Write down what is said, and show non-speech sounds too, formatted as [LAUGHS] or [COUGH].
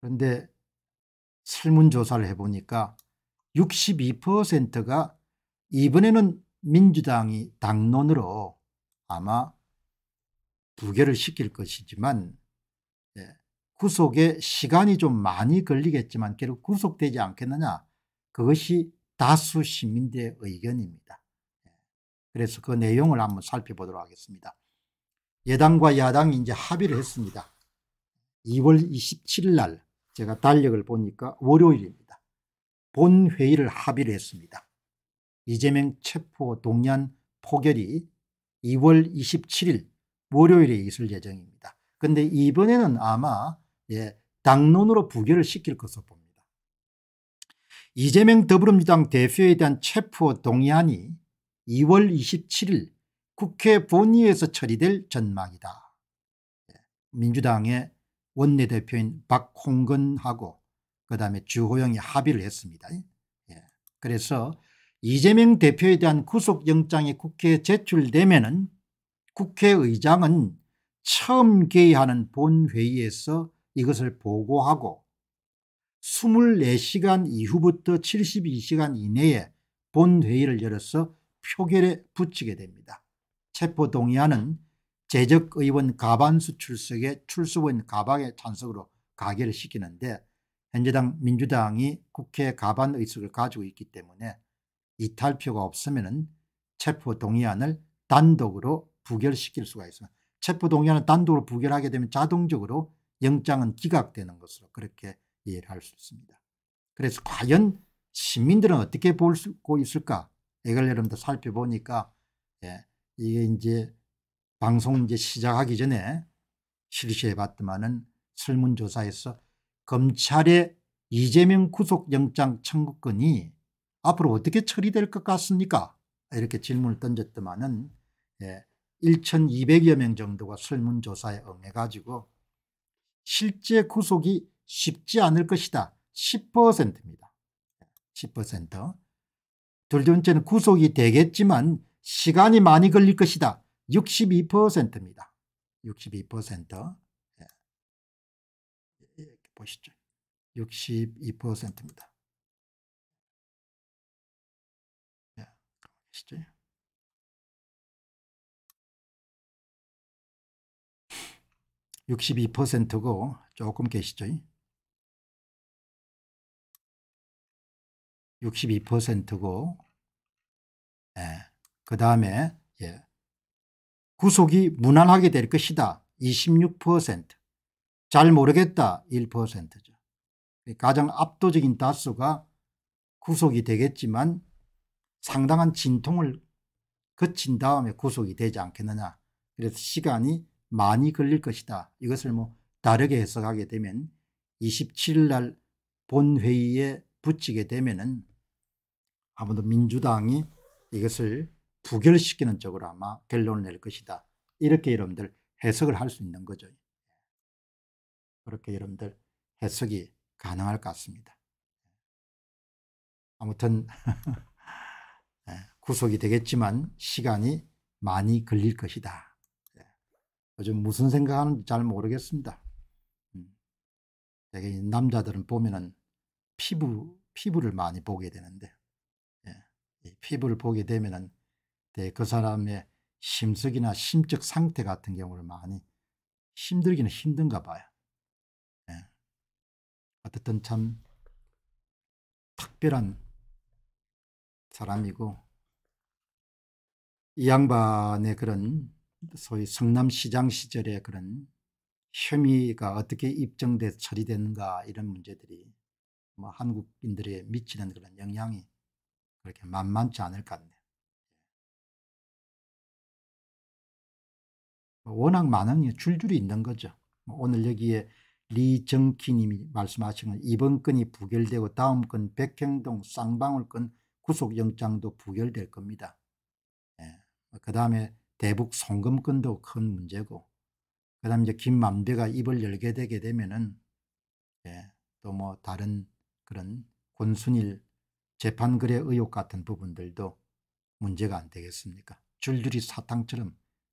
그런데 설문조사를 해보니까 62%가 이번에는 민주당이 당론으로 아마 부결을 시킬 것이지만 예, 구속에 시간이 좀 많이 걸리겠지만 결국 구속되지 않겠느냐 그것이 다수 시민들의 의견입니다. 예, 그래서 그 내용을 한번 살펴보도록 하겠습니다. 예당과 야당이 이제 합의를 했습니다. 2월 27일 날 제가 달력을 보니까 월요일입니다. 본회의를 합의를 했습니다. 이재명 체포 동의안 포결이 2월 27일 월요일에 있을 예정입니다. 근데 이번에는 아마 예, 당론으로 부결을 시킬 것으로 봅니다. 이재명 더불어민주당 대표에 대한 체포 동의안이 2월 27일 국회 본의에서 처리될 전망이다. 예, 민주당의 원내대표인 박홍근하고 그다음에 주호영이 합의를 했습니다. 예. 그래서 이재명 대표에 대한 구속영장이 국회에 제출되면 은 국회의장은 처음 개의하는 본회의에서 이것을 보고하고 24시간 이후부터 72시간 이내에 본회의를 열어서 표결에 붙이게 됩니다. 체포동의안은 제적의원 가반수 출석에 출석원 가방의 찬석으로 가결을 시키는데 현재당 민주당이 국회 가반 의석을 가지고 있기 때문에 이탈표가 없으면 체포동의안을 단독으로 부결시킬 수가 있습니다. 체포동의안을 단독으로 부결하게 되면 자동적으로 영장은 기각되는 것으로 그렇게 이해를 할 수 있습니다. 그래서 과연 시민들은 어떻게 보고 있을까? 이걸 여러분들 살펴보니까 예, 이게 이제 방송 이제 시작하기 전에 실시해 봤더만은 설문조사에서 검찰의 이재명 구속영장 청구권이 앞으로 어떻게 처리될 것 같습니까? 이렇게 질문을 던졌더만은 예, 1200여 명 정도가 설문조사에 응해가지고 실제 구속이 쉽지 않을 것이다. 10%입니다. 10%. 둘 번째는 구속이 되겠지만 시간이 많이 걸릴 것이다. 62%입니다. 62% 예. 예, 보시죠. 62%입니다. 예, 보고 조금 계시죠? 육십고 예. 그 다음에 예. 구속이 무난하게 될 것이다. 26%. 잘 모르겠다. 1%죠. 가장 압도적인 다수가 구속이 되겠지만 상당한 진통을 거친 다음에 구속이 되지 않겠느냐. 그래서 시간이 많이 걸릴 것이다. 이것을 뭐 다르게 해석하게 되면 27일 날 본회의에 붙이게 되면은 아무도 민주당이 이것을 부결시키는 쪽으로 아마 결론을 낼 것이다. 이렇게 여러분들 해석을 할 수 있는 거죠. 그렇게 여러분들 해석이 가능할 것 같습니다. 아무튼 [LAUGHS] 예, 구속이 되겠지만 시간이 많이 걸릴 것이다. 예, 요즘 무슨 생각하는지 잘 모르겠습니다. 음, 되게 남자들은 보면은 피부, 피부를 많이 보게 되는데, 예, 피부를 보게 되면은 때그 사람의 심석이나 심적 상태 같은 경우를 많이 힘들기는 힘든가 봐요. 예. 어쨌든 참 특별한 사람이고 이 양반의 그런 소위 성남시장 시절의 그런 혐의가 어떻게 입증돼 처리되는가 이런 문제들이 뭐 한국인들의 미치는 그런 영향이 그렇게 만만치 않을 것 같네요. 뭐 워낙 많은 줄줄이 있는 거죠. 뭐 오늘 여기에 리정키님이 말씀하신 건 이번 건이 부결되고 다음 건 백행동 쌍방울 건 구속영장도 부결될 겁니다. 예. 뭐 그 다음에 대북 송금건도 큰 문제고 그 다음에 김만배가 입을 열게 되게 되면은 예, 또뭐 다른 그런 권순일 재판거래 의혹 같은 부분들도 문제가 안 되겠습니까? 줄줄이 사탕처럼